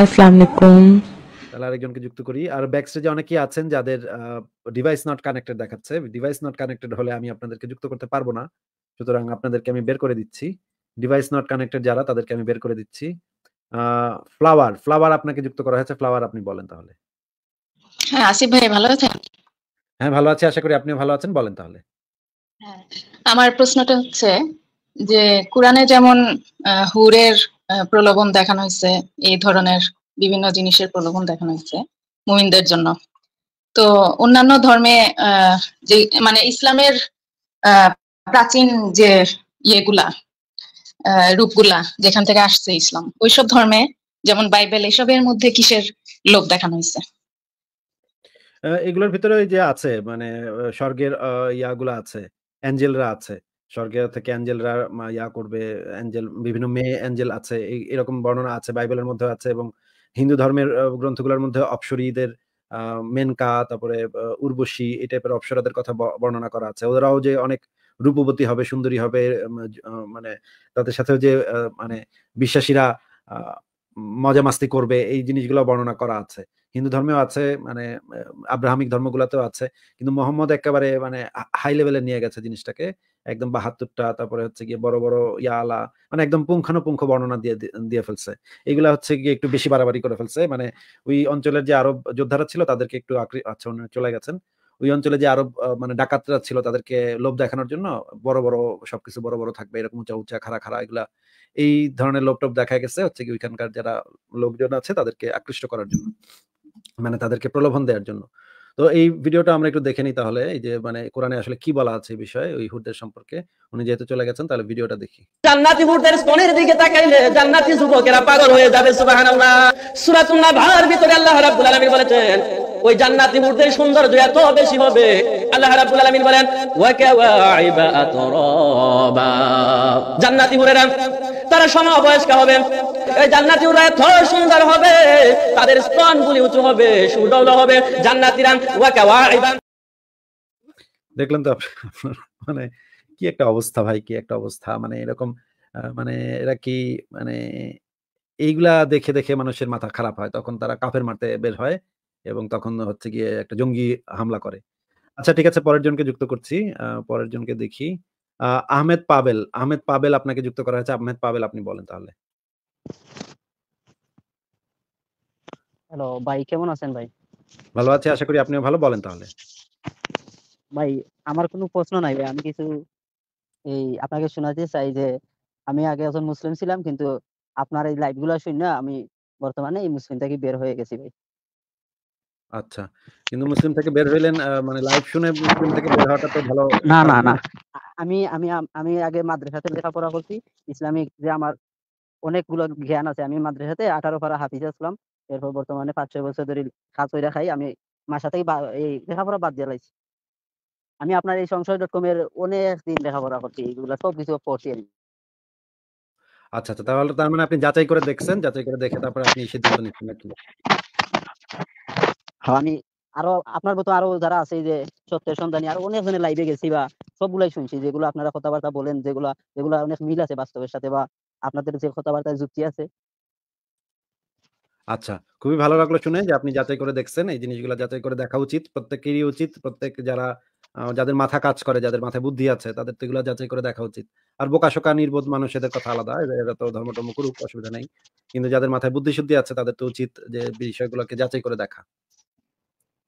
আসসালামু আলাইকুম তাহলে আরেকজনকে যুক্ত করি আর অনেকেই আছেন যাদের ডিভাইস নট কানেক্টেড দেখাচ্ছে ডিভাইস নট কানেক্টেড হলে আমি আপনাদেরকে যুক্ত করতে পারবো না সুতরাং আপনাদেরকে আমি বের করে দিচ্ছি ডিভাইস নট কানেক্টেড যারা তাদেরকে আমি বের করে দিচ্ছি ফ্লাওয়ার ফ্লাওয়ার আপনাকে যুক্ত করা হয়েছে ফ্লাওয়ার আপনি বলেন তাহলে হ্যাঁ আসিফ ভাই ভালো আছেন হ্যাঁ ভালো আছি আশা করি আপনি ভালো আছেন বলেন তাহলে হ্যাঁ, আমার প্রশ্নটা হচ্ছে যে কোরআনে যেমন হুরের প্রলোভন দেখানো হয়েছে এই ধরনের বিভিন্ন জিনিসের প্রলোভন দেখানো হয়েছে মুমিনদের জন্য তো অন্যান্য ধর্মে যে মানে ইসলামের প্রাচীন যে ইয়েগুলা রূপগুলা যেখান থেকে আসছে ইসলাম ওইসব ধর্মে যেমন বাইবেল এসবের মধ্যে কিসের লোক দেখানো হয়েছে এগুলোর ভিতরে যে আছে মানে স্বর্গের ইয়াগুলা আছে অ্যাঞ্জেলরা আছে স্বর্গের থেকে অ্যাঞ্জেলরা ইয়া করবে অ্যাঞ্জেল বিভিন্ন মেয়ে অ্যাঞ্জেল আছে এরকম বর্ণনা আছে বাইবেলের মধ্যে আছে এবং হিন্দু ধর্মের গ্রন্থগুলোর মধ্যে অপসরীদের মেনকা তারপরে উর্বশী এই টাইপের অপসরাদের কথা বর্ণনা করা আছে ওরাও যে অনেক রূপবতী হবে সুন্দরী হবে মানে তাদের সাথেও যে মানে বিশ্বাসীরা মজা মাস্তি করবে এই জিনিসগুলো বর্ণনা করা আছে হিন্দু ধর্মেও আছে মানে আব্রাহামিক ধর্মগুলোতেও আছে কিন্তু মোহাম্মদ একেবারে মানে হাই লেভেলে নিয়ে গেছে জিনিসটাকে একদম বাহাত্তরটা তারপরে হচ্ছে গিয়ে বড় বড় ইয়ালা মানে একদম পুঙ্খানুপুঙ্খ বর্ণনা দিয়ে দিয়ে ফেলছে এগুলা হচ্ছে গিয়ে একটু বেশি বাড়াবাড়ি করে ফেলছে মানে ওই অঞ্চলের যে আরব যোদ্ধারা ছিল তাদেরকে একটু আচ্ছা চলে গেছেন ওই অঞ্চলে যে আরব মানে ডাকাতরা ছিল তাদেরকে লোভ দেখানোর জন্য বড় বড় সবকিছু বড় বড় থাকবে এরকম উঁচা উঁচা খারা খারা এগুলা এই ধরনের লোপটপ দেখা গেছে হচ্ছে কি ওইখানকার যারা লোকজন আছে তাদেরকে আকৃষ্ট করার জন্য মানে তাদেরকে প্রলোভন দেওয়ার জন্য তো এই ভিডিওটা আমরা একটু দেখে নিই তাহলে এই যে মানে কোরআনে আসলে কি বলা আছে এই বিষয়ে ওই হুরদের সম্পর্কে উনি যেহেতু চলে গেছেন তাহলে ভিডিওটা দেখি জান্নাতি হুরদের স্তনের দিকে তাকাইলে জান্নাতি যুবকেরা পাগল হয়ে যাবে সুবহানাল্লাহ সূরাতুন নাহার ভিতরে আল্লাহ রাব্বুল আলামিন বলেছেন ওই জান্নাতি হুরদের সৌন্দর্য এত বেশি হবে আল্লাহ রাব্বুল আলামিন বলেন ওয়া কাওয়াইবা আতরাবা জান্নাতি হুরেরা তারা সমবয়স্ক হবে এই জান্নাতি হুরেরা থর সুন্দর হবে তাদের স্তনগুলি উঁচু হবে হবে জান্নাতিরা ওয়া কাওয়াইবা দেখলেন তো মানে কি একটা অবস্থা ভাই কি একটা অবস্থা মানে এরকম মানে এরা কি মানে এইগুলা দেখে দেখে মানুষের মাথা খারাপ হয় তখন তারা কাফের মারতে বের হয় এবং তখন হচ্ছে গিয়ে একটা জঙ্গি হামলা করে আচ্ছা ঠিক আছে পরের জনকে যুক্ত করছি পরের জনকে দেখি আহমেদ পাবেল আহমেদ পাবেল আপনাকে যুক্ত করা হয়েছে আহমেদ পাবেল আপনি বলেন তাহলে হ্যালো ভাই কেমন আছেন ভাই ভালো আছি আশা করি আপনিও ভালো বলেন তাহলে ভাই আমার কোনো প্রশ্ন নাই ভাই আমি কিছু এই আপনাকে শোনাতে চাই যে আমি আগে একজন মুসলিম ছিলাম কিন্তু আপনার এই লাইভ শুন না আমি বর্তমানে এই মুসলিম থেকে বের হয়ে গেছি ভাই আচ্ছা কিন্তু মুসলিম থেকে বের হইলেন মানে লাইভ শুনে মুসলিম থেকে বের হওয়াটা তো ভালো না না না আমি আমি আমি আগে মাদ্রাসাতে লেখাপড়া করছি ইসলামিক যে আমার অনেকগুলো জ্ঞান আছে আমি মাদ্রাসাতে আঠারো পারা হাফিজ আসলাম এরপর বর্তমানে পাঁচ ছয় বছর ধরে কাজ কইরা খাই আমি মাসা থেকে এই লেখাপড়া বাদ দিয়ে লাইছি আমি আপনার এই সংশয় ডট কম এর অনেক দিন লেখাপড়া করছি এগুলো সব কিছু পড়ছি আমি আচ্ছা আচ্ছা তাহলে তার মানে আপনি যাচাই করে দেখছেন যাচাই করে দেখে তারপরে আপনি সিদ্ধান্ত নিচ্ছেন নাকি আমি আরো আপনার মতো আরো যারা আছে যে সত্যের সন্ধানী আরো অনেক অনেকজনের লাইভে গেছি বা সবগুলাই শুনছি যেগুলো আপনারা কথাবার্তা বলেন যেগুলো যেগুলো অনেক মিল আছে বাস্তবের সাথে বা আপনাদের যে কথাবার্তায় যুক্তি আছে আচ্ছা খুবই ভালো লাগলো শুনে যে আপনি যাচাই করে দেখছেন এই জিনিসগুলো যাচাই করে দেখা উচিত প্রত্যেকেরই উচিত প্রত্যেক যারা যাদের মাথা কাজ করে যাদের মাথায় বুদ্ধি আছে তাদের তো এগুলো যাচাই করে দেখা উচিত আর বোকাশোকা নির্বোধ মানুষ এদের কথা আলাদা এরা তো ধর্ম টর্ম করুক অসুবিধা নেই কিন্তু যাদের মাথায় বুদ্ধি শুদ্ধি আছে তাদের তো উচিত যে বিষয়গুলোকে যাচাই করে দেখা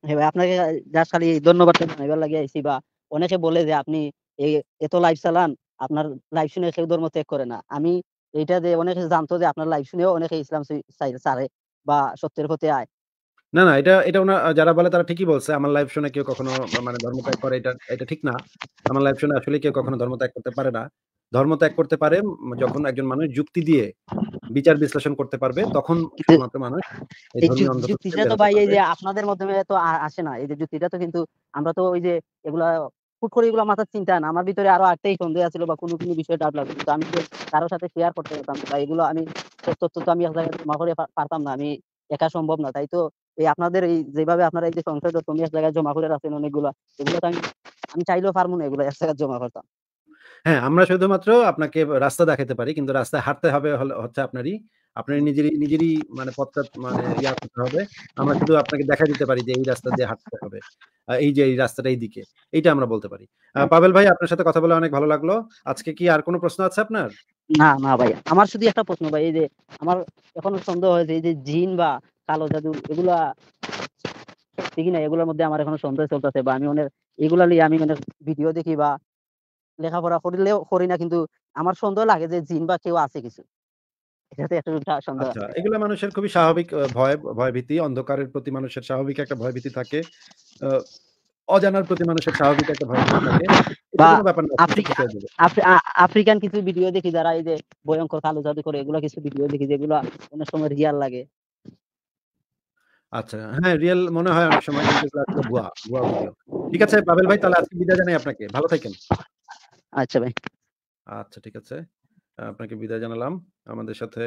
হ্যাঁ আপনাকে যার খালি ধন্যবাদ এবার লাগে আইছি বা অনেকে বলে যে আপনি এই এত লাইফ চালান আপনার লাইফ শুনে কেউ ধর্ম ত্যাগ করে না আমি এটা যে অনেকে জানতো যে আপনার লাইফ শুনেও অনেকে ইসলাম সারে বা সত্যের পথে আয় না না এটা এটা ওনা যারা বলে তারা ঠিকই বলছে আমার লাইফ শুনে কেউ কখনো মানে ধর্ম ত্যাগ করে এটা এটা ঠিক না আমার লাইফ শুনে আসলে কেউ কখনো ধর্ম ত্যাগ করতে পারে না ধর্ম ত্যাগ করতে পারে যখন একজন মানুষ যুক্তি দিয়ে বিচার বিশ্লেষণ করতে পারবে তখন মানুষ যুক্তিটা তো ভাই এই যে আপনাদের মাধ্যমে তো আসে না এই যে যুক্তিটা তো কিন্তু আমরা তো ওই যে এগুলা করে এগুলো মাথার চিন্তা না আমার ভিতরে আরো আটটাই সন্দেহ বা কোনো কোনো বিষয়ে ডাউট লাগতো তো আমি কারোর সাথে শেয়ার করতে পারতাম বা এগুলো আমি তথ্য তো আমি এক জায়গায় জমা করে পারতাম না আমি একা সম্ভব না তাই তো এই আপনাদের এই যেভাবে আপনারা এই যে সংসদ তুমি এক জায়গায় জমা করে রাখেন অনেকগুলো এগুলো তো আমি আমি চাইলেও পারবো না এগুলো এক জায়গায় জমা করতাম হ্যাঁ আমরা শুধুমাত্র আপনাকে রাস্তা দেখাতে পারি কিন্তু রাস্তায় হাঁটতে হবে হচ্ছে আপনারই আপনার নিজেরই নিজেরই মানে পথটা মানে ইয়া করতে হবে আমরা শুধু আপনাকে দেখা দিতে পারি যে এই রাস্তা দিয়ে হাঁটতে হবে এই যে এই রাস্তাটা এই দিকে এইটা আমরা বলতে পারি হ্যাঁ। পাবেল ভাই আপনার সাথে কথা বলে অনেক ভালো লাগলো আজকে কি আর কোনো প্রশ্ন আছে আপনার না না ভাই আমার শুধু একটা প্রশ্ন ভাই এই যে আমার এখনো সন্দেহ হয়েছে এই যে জিন বা কালো জাদু এগুলা ঠিক না এগুলোর মধ্যে আমার এখনো সন্দেহ চলতেছে বা আমি অনেক এগুলা নিয়ে আমি মানে ভিডিও দেখি বা লেখাপড়া করলেও করি না কিন্তু আমার সন্দেহ লাগে যে জিন বা কেউ আছে কিছু আচ্ছা, এগুলো মানুষের খুবই স্বাভাবিক ভয় ভয়ভীতি অন্ধকারের প্রতি মানুষের স্বাভাবিক একটা ভয়ভীতি থাকে অজানার প্রতি মানুষের স্বাভাবিক একটা থাকে আফ্রিকান কিছু ভিডিও দেখি যারা এই যে ভয়ঙ্কর কালো জাদু করে এগুলা কিছু ভিডিও দেখি যেগুলো অনেক সময় রিয়াল লাগে আচ্ছা হ্যাঁ রিয়েল মনে হয় অনেক সময় ঠিক আছে বাবেল ভাই তাহলে আজকে বিদায় জানাই আপনাকে ভালো থাকেন আচ্ছা ভাই আচ্ছা ঠিক আছে আপনাকে বিদায় জানালাম আমাদের সাথে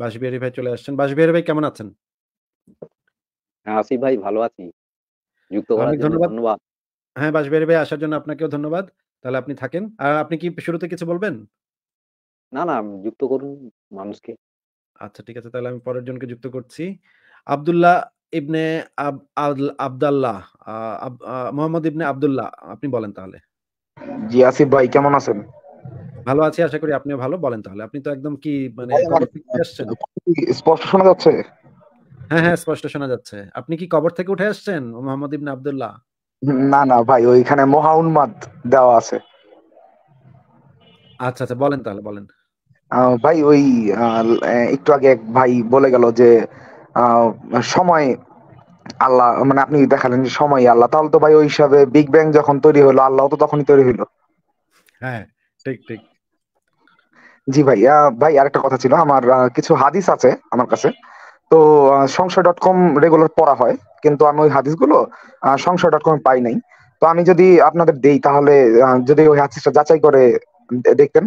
বাসবিহারি ভাই চলে আসছেন বাসবিহারি ভাই কেমন আছেন আসি ভাই ভালো আছি যুক্ত জন্য ধন্যবাদ হ্যাঁ বাসবিহারি ভাই আসার জন্য আপনাকেও ধন্যবাদ তাহলে আপনি থাকেন আর আপনি কি শুরুতে কিছু বলবেন না না যুক্ত করুন মানুষকে আচ্ছা ঠিক আছে তাহলে আমি পরের জনকে যুক্ত করছি আব্দুল্লাহ ইবনে আব আবদাল্লাহ মোহাম্মদ ইবনে আবদুল্লাহ আপনি বলেন তাহলে জি আসিফ ভাই কেমন আছেন ভালো আছি আশা করি আপনিও ভালো বলেন তাহলে আপনি তো একদম কি মানে স্পষ্ট শোনা যাচ্ছে হ্যাঁ হ্যাঁ স্পষ্ট শোনা যাচ্ছে আপনি কি কবর থেকে উঠে আসছেন মোহাম্মদ ইবনে আব্দুল্লাহ না না ভাই ওইখানে মহা উন্মাদ দেওয়া আছে আচ্ছা আচ্ছা বলেন তাহলে বলেন ভাই ওই একটু আগে এক ভাই বলে গেল যে সময় আল্লাহ মানে আপনি দেখালেন যে সময় আল্লাহ তাহলে তো ভাই ওই হিসাবে বিগ ব্যাং যখন তৈরি হলো আল্লাহ তো তখনই তৈরি হলো হ্যাঁ ঠিক ঠিক জি ভাই ভাই আরেকটা কথা ছিল আমার কিছু হাদিস আছে আমার কাছে তো সংশয় ডট কম রেগুলার পড়া হয় কিন্তু আমি ওই হাদিস গুলো সংশয় ডট কম পাই নাই তো আমি যদি আপনাদের দেই তাহলে যদি ওই হাদিসটা যাচাই করে দেখতেন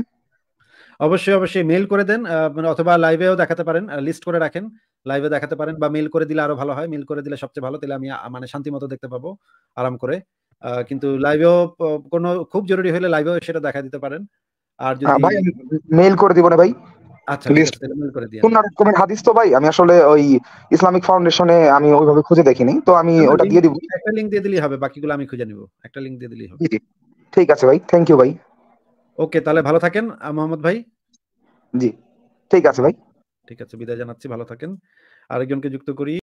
অবশ্যই অবশ্যই মেল করে দেন মানে অথবা লাইভেও দেখাতে পারেন লিস্ট করে রাখেন লাইভে দেখাতে পারেন বা মেল করে দিলে আরো ভালো হয় মেল করে দিলে সবচেয়ে ভালো তাহলে আমি মানে শান্তি মতো দেখতে পাবো আরাম করে কিন্তু লাইভেও কোনো খুব জরুরি হলে লাইভেও সেটা দেখা দিতে পারেন আর যদি ভাই মেল করে দিব না ভাই আচ্ছা মেল করে দিই কোন রকমের হাদিস তো ভাই আমি আসলে ওই ইসলামিক ফাউন্ডেশনে আমি ওইভাবে খুঁজে দেখিনি তো আমি ওটা দিয়ে দিব একটা লিংক দিয়ে দিলেই হবে বাকিগুলো আমি খুঁজে নিব একটা লিংক দিয়ে দিলেই হবে ঠিক আছে ভাই থ্যাংক ইউ ভাই ওকে তাহলে ভালো থাকেন মোহাম্মদ ভাই জি ঠিক আছে ভাই ঠিক আছে বিদায় জানাচ্ছি ভালো থাকেন আরেকজনকে যুক্ত করি